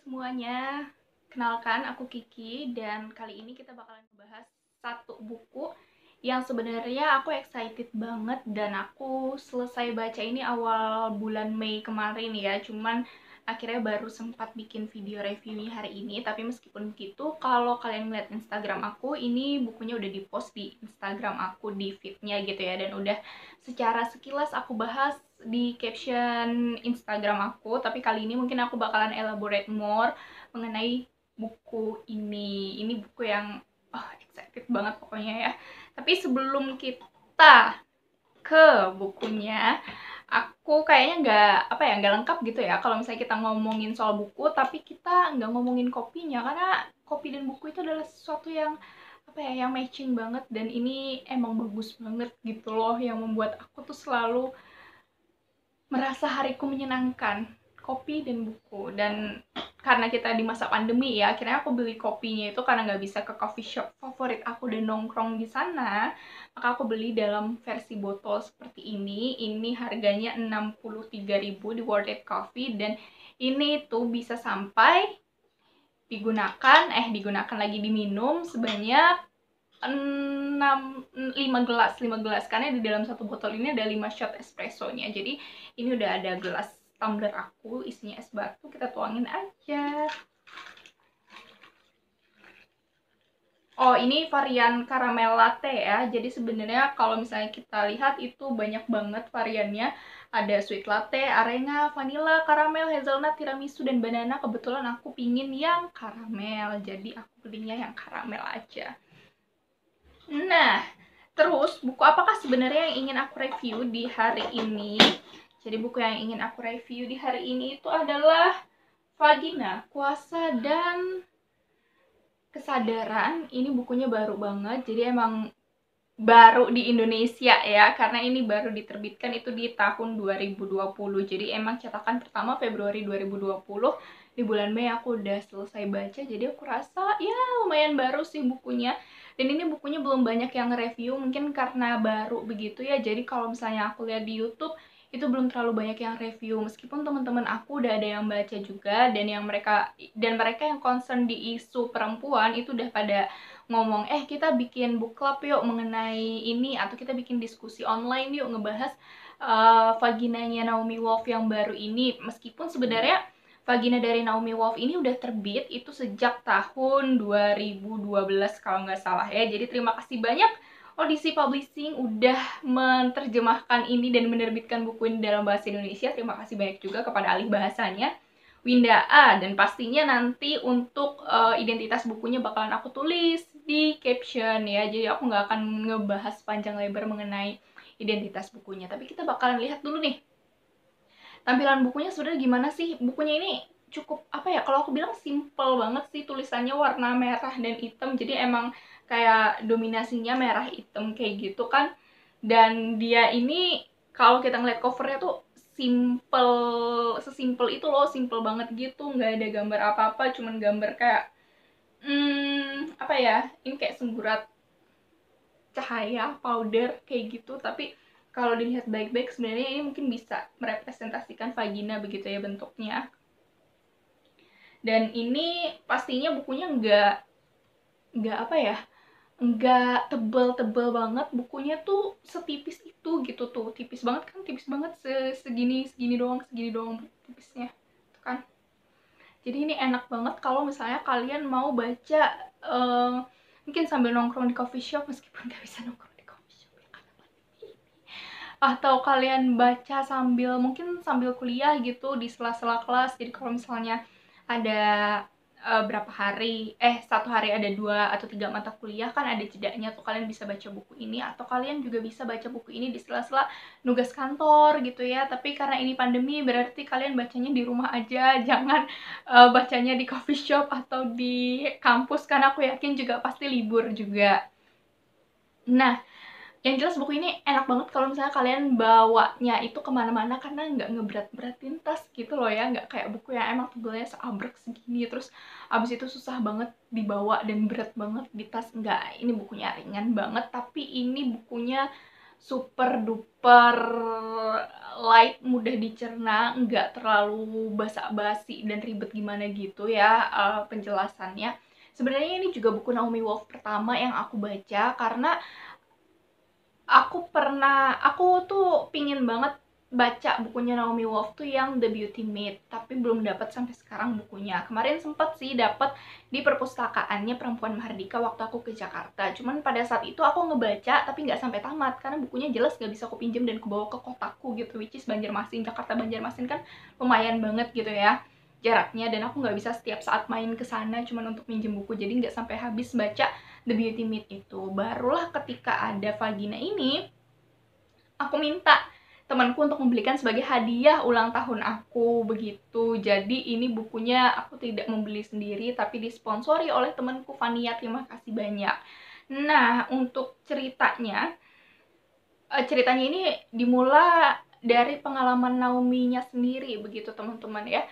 semuanya, kenalkan aku Kiki dan kali ini kita bakalan membahas satu buku yang sebenarnya aku excited banget dan aku selesai baca ini awal bulan Mei kemarin ya, cuman akhirnya baru sempat bikin video reviewnya hari ini tapi meskipun begitu kalau kalian lihat Instagram aku ini bukunya udah dipost di Instagram aku di feednya gitu ya dan udah secara sekilas aku bahas di caption Instagram aku tapi kali ini mungkin aku bakalan elaborate more mengenai buku ini ini buku yang oh, excited banget pokoknya ya tapi sebelum kita ke bukunya aku kayaknya nggak apa ya nggak lengkap gitu ya kalau misalnya kita ngomongin soal buku tapi kita nggak ngomongin kopinya karena kopi dan buku itu adalah sesuatu yang apa ya yang matching banget dan ini emang bagus banget gitu loh yang membuat aku tuh selalu merasa hariku menyenangkan kopi dan buku dan karena kita di masa pandemi ya akhirnya aku beli kopinya itu karena nggak bisa ke coffee shop favorit aku dan nongkrong di sana maka aku beli dalam versi botol seperti ini ini harganya 63.000 di World Aid Coffee dan ini itu bisa sampai digunakan eh digunakan lagi diminum sebanyak 6, 5 gelas 5 gelas karena di dalam satu botol ini ada 5 shot espressonya jadi ini udah ada gelas tumbler aku isinya es batu kita tuangin aja Oh ini varian karamel latte ya Jadi sebenarnya kalau misalnya kita lihat itu banyak banget variannya Ada sweet latte, arena, vanilla, karamel, hazelnut, tiramisu, dan banana Kebetulan aku pingin yang karamel Jadi aku belinya yang karamel aja Nah, terus buku apakah sebenarnya yang ingin aku review di hari ini? Jadi buku yang ingin aku review di hari ini itu adalah Vagina, Kuasa dan Kesadaran. Ini bukunya baru banget, jadi emang baru di Indonesia ya, karena ini baru diterbitkan itu di tahun 2020. Jadi emang cetakan pertama Februari 2020, di bulan Mei aku udah selesai baca, jadi aku rasa ya lumayan baru sih bukunya dan ini bukunya belum banyak yang review mungkin karena baru begitu ya jadi kalau misalnya aku lihat di YouTube itu belum terlalu banyak yang review meskipun teman-teman aku udah ada yang baca juga dan yang mereka dan mereka yang concern di isu perempuan itu udah pada ngomong eh kita bikin book club yuk mengenai ini atau kita bikin diskusi online yuk ngebahas uh, vaginanya Naomi Wolf yang baru ini meskipun sebenarnya vagina dari Naomi Wolf ini udah terbit itu sejak tahun 2012 kalau nggak salah ya jadi terima kasih banyak Odisi Publishing udah menerjemahkan ini dan menerbitkan buku ini dalam bahasa Indonesia. Terima kasih banyak juga kepada alih bahasanya. Winda A dan pastinya nanti untuk uh, identitas bukunya bakalan aku tulis di caption ya jadi aku nggak akan ngebahas panjang lebar mengenai identitas bukunya tapi kita bakalan lihat dulu nih tampilan bukunya sudah gimana sih bukunya ini cukup apa ya kalau aku bilang simple banget sih tulisannya warna merah dan hitam jadi emang kayak dominasinya merah hitam kayak gitu kan dan dia ini kalau kita ngeliat covernya tuh simple sesimpel itu loh simple banget gitu nggak ada gambar apa-apa cuman gambar kayak hmm, apa ya ini kayak semburat cahaya powder kayak gitu tapi kalau dilihat baik-baik sebenarnya ini mungkin bisa merepresentasikan vagina begitu ya bentuknya dan ini pastinya bukunya nggak nggak apa ya nggak tebel-tebel banget bukunya tuh setipis itu gitu tuh tipis banget kan tipis banget se segini segini doang segini doang tipisnya tuh kan jadi ini enak banget kalau misalnya kalian mau baca uh, mungkin sambil nongkrong di coffee shop meskipun nggak bisa nongkrong di coffee shop ya atau kalian baca sambil mungkin sambil kuliah gitu di sela-sela kelas jadi kalau misalnya ada uh, berapa hari eh satu hari ada dua atau tiga mata kuliah kan ada jedanya tuh kalian bisa baca buku ini atau kalian juga bisa baca buku ini di sela-sela nugas kantor gitu ya tapi karena ini pandemi berarti kalian bacanya di rumah aja jangan uh, bacanya di coffee shop atau di kampus karena aku yakin juga pasti libur juga nah yang jelas buku ini enak banget kalau misalnya kalian bawanya itu kemana-mana karena nggak ngeberat-beratin tas gitu loh ya nggak kayak buku yang emang tebelnya seabrek segini terus abis itu susah banget dibawa dan berat banget di tas nggak ini bukunya ringan banget tapi ini bukunya super duper light mudah dicerna nggak terlalu basa-basi dan ribet gimana gitu ya uh, penjelasannya sebenarnya ini juga buku Naomi Wolf pertama yang aku baca karena aku pernah aku tuh pingin banget baca bukunya Naomi Wolf tuh yang The Beauty Maid tapi belum dapat sampai sekarang bukunya kemarin sempet sih dapat di perpustakaannya Perempuan Mahardika waktu aku ke Jakarta cuman pada saat itu aku ngebaca tapi nggak sampai tamat karena bukunya jelas nggak bisa aku pinjam dan aku bawa ke kotaku gitu which is Banjarmasin Jakarta Banjarmasin kan lumayan banget gitu ya jaraknya dan aku nggak bisa setiap saat main ke sana cuman untuk minjem buku jadi nggak sampai habis baca The Beauty Myth itu barulah ketika ada vagina ini aku minta temanku untuk membelikan sebagai hadiah ulang tahun aku begitu jadi ini bukunya aku tidak membeli sendiri tapi disponsori oleh temanku Fania terima kasih banyak nah untuk ceritanya eh, ceritanya ini dimulai dari pengalaman Naomi-nya sendiri begitu teman-teman ya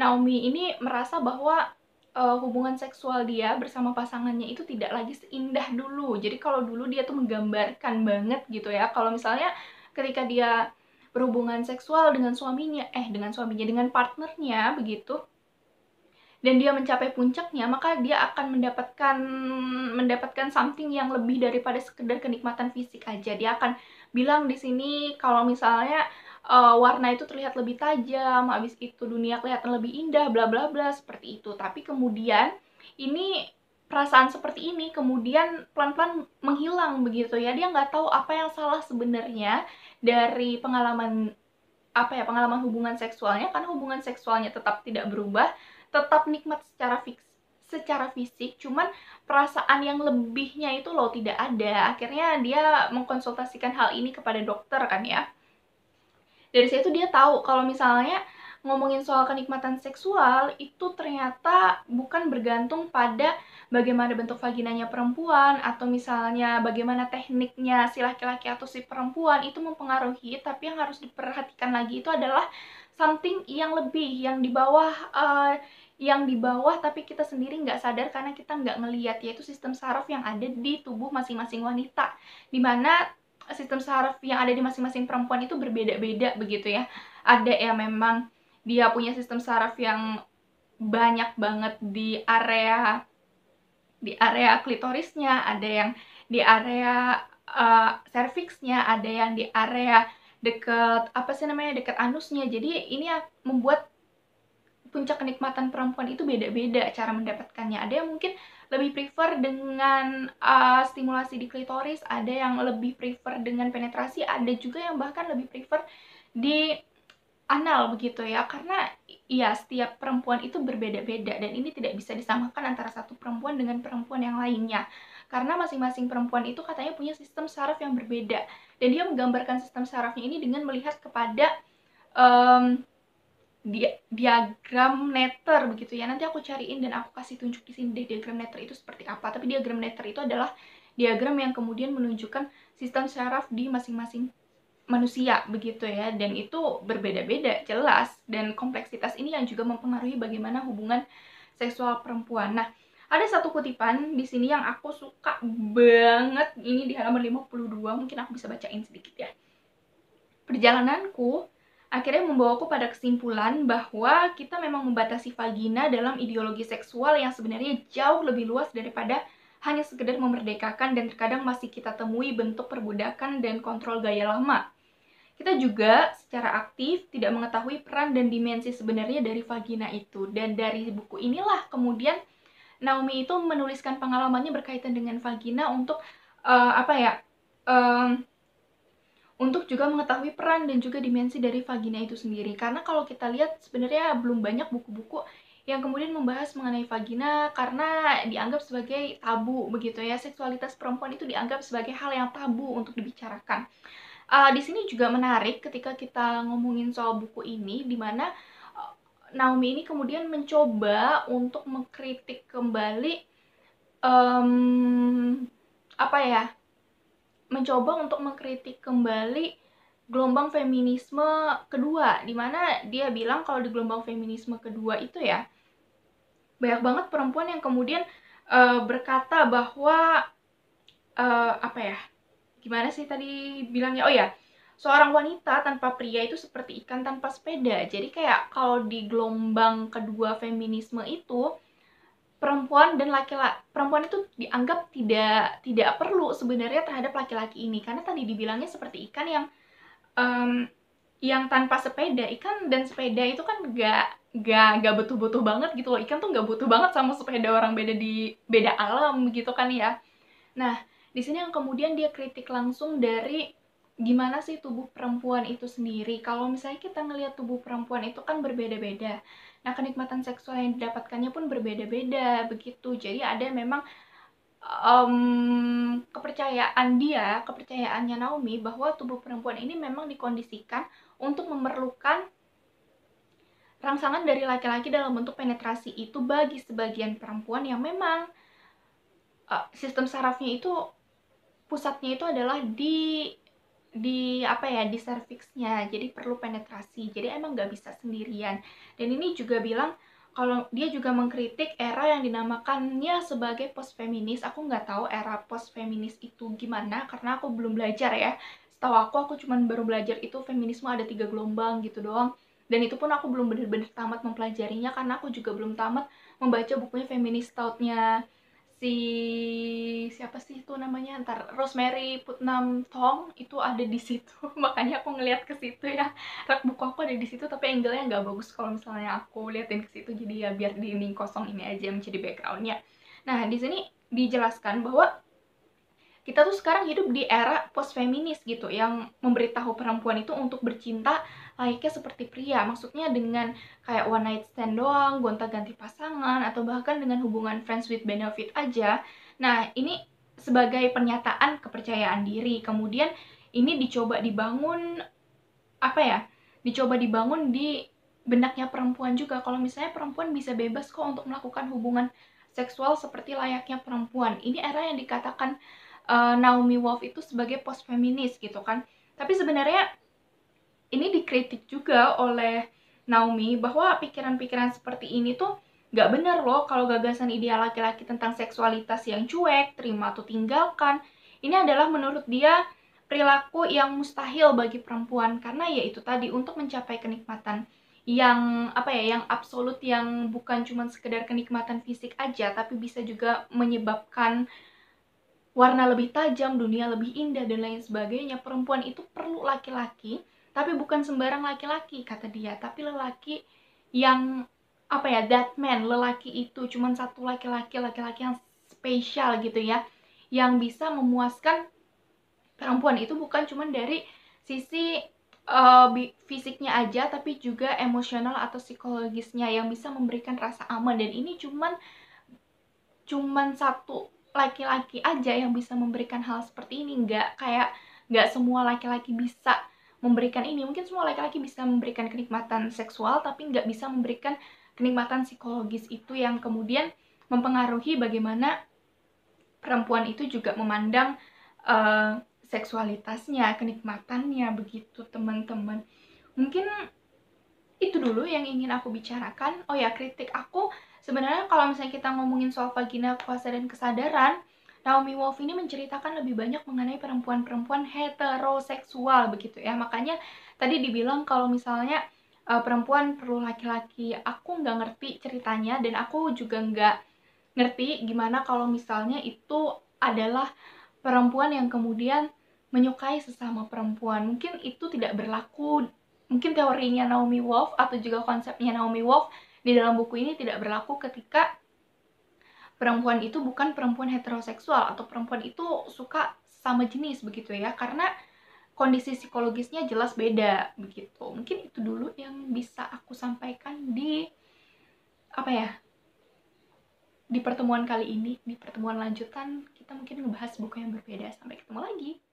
Naomi ini merasa bahwa uh, hubungan seksual dia bersama pasangannya itu tidak lagi seindah dulu. Jadi kalau dulu dia tuh menggambarkan banget gitu ya. Kalau misalnya ketika dia berhubungan seksual dengan suaminya, eh dengan suaminya, dengan partnernya begitu, dan dia mencapai puncaknya, maka dia akan mendapatkan mendapatkan something yang lebih daripada sekedar kenikmatan fisik aja. Dia akan bilang di sini kalau misalnya uh, warna itu terlihat lebih tajam, habis itu dunia kelihatan lebih indah, bla bla bla seperti itu. Tapi kemudian ini perasaan seperti ini kemudian pelan-pelan menghilang begitu ya. Dia nggak tahu apa yang salah sebenarnya dari pengalaman apa ya pengalaman hubungan seksualnya karena hubungan seksualnya tetap tidak berubah, tetap nikmat secara fiksi secara fisik cuman perasaan yang lebihnya itu loh tidak ada akhirnya dia mengkonsultasikan hal ini kepada dokter kan ya dari situ dia tahu kalau misalnya ngomongin soal kenikmatan seksual itu ternyata bukan bergantung pada bagaimana bentuk vaginanya perempuan atau misalnya bagaimana tekniknya si laki-laki atau si perempuan itu mempengaruhi tapi yang harus diperhatikan lagi itu adalah something yang lebih yang di bawah uh, yang di bawah tapi kita sendiri nggak sadar karena kita nggak melihat yaitu sistem saraf yang ada di tubuh masing-masing wanita di mana sistem saraf yang ada di masing-masing perempuan itu berbeda-beda begitu ya ada yang memang dia punya sistem saraf yang banyak banget di area di area klitorisnya ada yang di area uh, eh, cervixnya ada yang di area deket apa sih namanya deket anusnya jadi ini membuat puncak kenikmatan perempuan itu beda-beda cara mendapatkannya. Ada yang mungkin lebih prefer dengan uh, stimulasi di klitoris, ada yang lebih prefer dengan penetrasi, ada juga yang bahkan lebih prefer di anal begitu ya. Karena ya setiap perempuan itu berbeda-beda dan ini tidak bisa disamakan antara satu perempuan dengan perempuan yang lainnya. Karena masing-masing perempuan itu katanya punya sistem saraf yang berbeda dan dia menggambarkan sistem sarafnya ini dengan melihat kepada um, di diagram netter begitu ya. Nanti aku cariin dan aku kasih tunjuk di sini deh diagram netter itu seperti apa. Tapi diagram netter itu adalah diagram yang kemudian menunjukkan sistem saraf di masing-masing manusia begitu ya. Dan itu berbeda-beda jelas dan kompleksitas ini yang juga mempengaruhi bagaimana hubungan seksual perempuan. Nah, ada satu kutipan di sini yang aku suka banget ini di halaman 52 mungkin aku bisa bacain sedikit ya. Perjalananku akhirnya membawaku pada kesimpulan bahwa kita memang membatasi vagina dalam ideologi seksual yang sebenarnya jauh lebih luas daripada hanya sekedar memerdekakan dan terkadang masih kita temui bentuk perbudakan dan kontrol gaya lama. Kita juga secara aktif tidak mengetahui peran dan dimensi sebenarnya dari vagina itu. Dan dari buku inilah kemudian Naomi itu menuliskan pengalamannya berkaitan dengan vagina untuk uh, apa ya? Um, untuk juga mengetahui peran dan juga dimensi dari vagina itu sendiri. Karena kalau kita lihat sebenarnya belum banyak buku-buku yang kemudian membahas mengenai vagina karena dianggap sebagai tabu begitu ya. Seksualitas perempuan itu dianggap sebagai hal yang tabu untuk dibicarakan. Uh, di sini juga menarik ketika kita ngomongin soal buku ini di mana eh, Naomi ini kemudian mencoba untuk mengkritik kembali um, apa ya mencoba untuk mengkritik kembali gelombang feminisme kedua di mana dia bilang kalau di gelombang feminisme kedua itu ya banyak banget perempuan yang kemudian uh, berkata bahwa uh, apa ya gimana sih tadi bilangnya oh ya seorang wanita tanpa pria itu seperti ikan tanpa sepeda jadi kayak kalau di gelombang kedua feminisme itu perempuan dan laki-laki perempuan itu dianggap tidak tidak perlu sebenarnya terhadap laki-laki ini karena tadi dibilangnya seperti ikan yang um, yang tanpa sepeda ikan dan sepeda itu kan gak gak gak butuh-butuh banget gitu loh ikan tuh gak butuh banget sama sepeda orang beda di beda alam gitu kan ya nah di sini yang kemudian dia kritik langsung dari gimana sih tubuh perempuan itu sendiri. Kalau misalnya kita ngelihat tubuh perempuan itu kan berbeda-beda. Nah, kenikmatan seksual yang didapatkannya pun berbeda-beda begitu. Jadi ada memang um, kepercayaan dia, kepercayaannya Naomi bahwa tubuh perempuan ini memang dikondisikan untuk memerlukan rangsangan dari laki-laki dalam bentuk penetrasi itu bagi sebagian perempuan yang memang uh, sistem sarafnya itu pusatnya itu adalah di di apa ya di serviksnya jadi perlu penetrasi jadi emang nggak bisa sendirian dan ini juga bilang kalau dia juga mengkritik era yang dinamakannya sebagai post feminis aku nggak tahu era post feminis itu gimana karena aku belum belajar ya setahu aku aku cuman baru belajar itu feminisme ada tiga gelombang gitu doang dan itu pun aku belum bener-bener tamat mempelajarinya karena aku juga belum tamat membaca bukunya feminis thoughtnya si siapa sih itu namanya ntar Rosemary Putnam Tong itu ada di situ makanya aku ngeliat ke situ ya rak buku aku ada di situ tapi angle-nya nggak bagus kalau misalnya aku liatin ke situ jadi ya biar dinding kosong ini aja menjadi backgroundnya nah di sini dijelaskan bahwa kita tuh sekarang hidup di era post feminis gitu yang memberitahu perempuan itu untuk bercinta layaknya seperti pria maksudnya dengan kayak one night stand doang gonta ganti pasangan atau bahkan dengan hubungan friends with benefit aja nah ini sebagai pernyataan kepercayaan diri kemudian ini dicoba dibangun apa ya dicoba dibangun di benaknya perempuan juga kalau misalnya perempuan bisa bebas kok untuk melakukan hubungan seksual seperti layaknya perempuan ini era yang dikatakan uh, Naomi Wolf itu sebagai post feminis gitu kan. Tapi sebenarnya ini dikritik juga oleh Naomi bahwa pikiran-pikiran seperti ini tuh nggak benar loh kalau gagasan ideal laki-laki tentang seksualitas yang cuek, terima atau tinggalkan. Ini adalah menurut dia perilaku yang mustahil bagi perempuan karena ya itu tadi untuk mencapai kenikmatan yang apa ya yang absolut yang bukan cuma sekedar kenikmatan fisik aja tapi bisa juga menyebabkan warna lebih tajam, dunia lebih indah, dan lain sebagainya. Perempuan itu perlu laki-laki, tapi bukan sembarang laki-laki, kata dia. Tapi lelaki yang, apa ya, that man, lelaki itu cuma satu laki-laki, laki-laki yang spesial gitu ya. Yang bisa memuaskan perempuan itu bukan cuma dari sisi uh, fisiknya aja tapi juga emosional atau psikologisnya yang bisa memberikan rasa aman dan ini cuman cuman satu laki-laki aja yang bisa memberikan hal seperti ini nggak kayak nggak semua laki-laki bisa memberikan ini mungkin semua laki-laki bisa memberikan kenikmatan seksual tapi nggak bisa memberikan kenikmatan psikologis itu yang kemudian mempengaruhi bagaimana perempuan itu juga memandang uh, seksualitasnya kenikmatannya begitu teman-teman mungkin itu dulu yang ingin aku bicarakan. Oh ya, kritik aku sebenarnya kalau misalnya kita ngomongin soal vagina, kuasa, dan kesadaran, Naomi Wolf ini menceritakan lebih banyak mengenai perempuan-perempuan heteroseksual begitu ya. Makanya tadi dibilang kalau misalnya uh, perempuan perlu laki-laki, aku nggak ngerti ceritanya dan aku juga nggak ngerti gimana kalau misalnya itu adalah perempuan yang kemudian menyukai sesama perempuan. Mungkin itu tidak berlaku mungkin teorinya Naomi Wolf atau juga konsepnya Naomi Wolf di dalam buku ini tidak berlaku ketika perempuan itu bukan perempuan heteroseksual atau perempuan itu suka sama jenis begitu ya karena kondisi psikologisnya jelas beda begitu mungkin itu dulu yang bisa aku sampaikan di apa ya di pertemuan kali ini di pertemuan lanjutan kita mungkin ngebahas buku yang berbeda sampai ketemu lagi